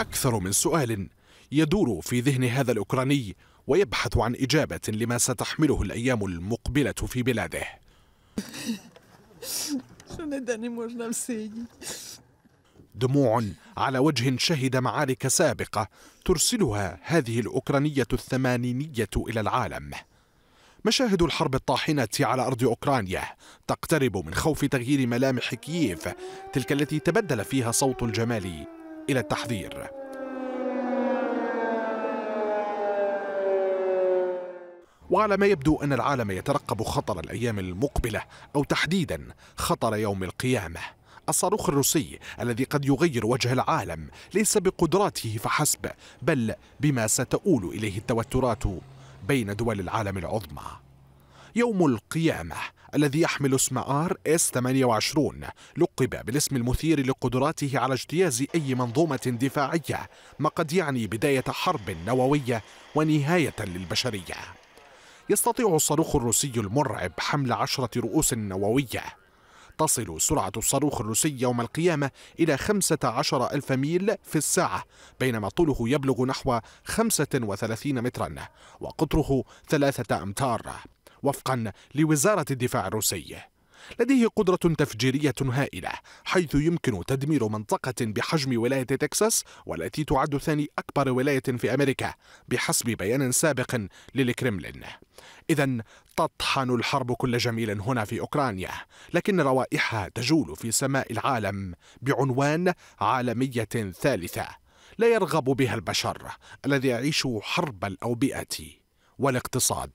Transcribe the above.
أكثر من سؤال يدور في ذهن هذا الأوكراني ويبحث عن إجابة لما ستحمله الأيام المقبلة في بلاده دموع على وجه شهد معارك سابقة ترسلها هذه الأوكرانية الثمانينية إلى العالم مشاهد الحرب الطاحنة على أرض أوكرانيا تقترب من خوف تغيير ملامح كييف تلك التي تبدل فيها صوت الجمال إلى التحذير وعلى ما يبدو أن العالم يترقب خطر الأيام المقبلة أو تحديدا خطر يوم القيامة الصاروخ الروسي الذي قد يغير وجه العالم ليس بقدراته فحسب بل بما ستؤول إليه التوترات بين دول العالم العظمى يوم القيامة الذي يحمل اسم ار اس 28 لقب بالاسم المثير لقدراته على اجتياز اي منظومه دفاعيه ما قد يعني بدايه حرب نوويه ونهايه للبشريه يستطيع الصاروخ الروسي المرعب حمل عشرة رؤوس نووية تصل سرعة الصاروخ الروسي يوم القيامة إلى 15 ألف ميل في الساعة بينما طوله يبلغ نحو 35 مترا وقطره ثلاثة أمتار وفقا لوزارة الدفاع الروسي لديه قدرة تفجيرية هائلة حيث يمكن تدمير منطقة بحجم ولاية تكساس والتي تعد ثاني أكبر ولاية في أمريكا بحسب بيان سابق للكرملين إذا تطحن الحرب كل جميل هنا في أوكرانيا لكن روائحها تجول في سماء العالم بعنوان عالمية ثالثة لا يرغب بها البشر الذي يعيش حرب الأوبئة والاقتصاد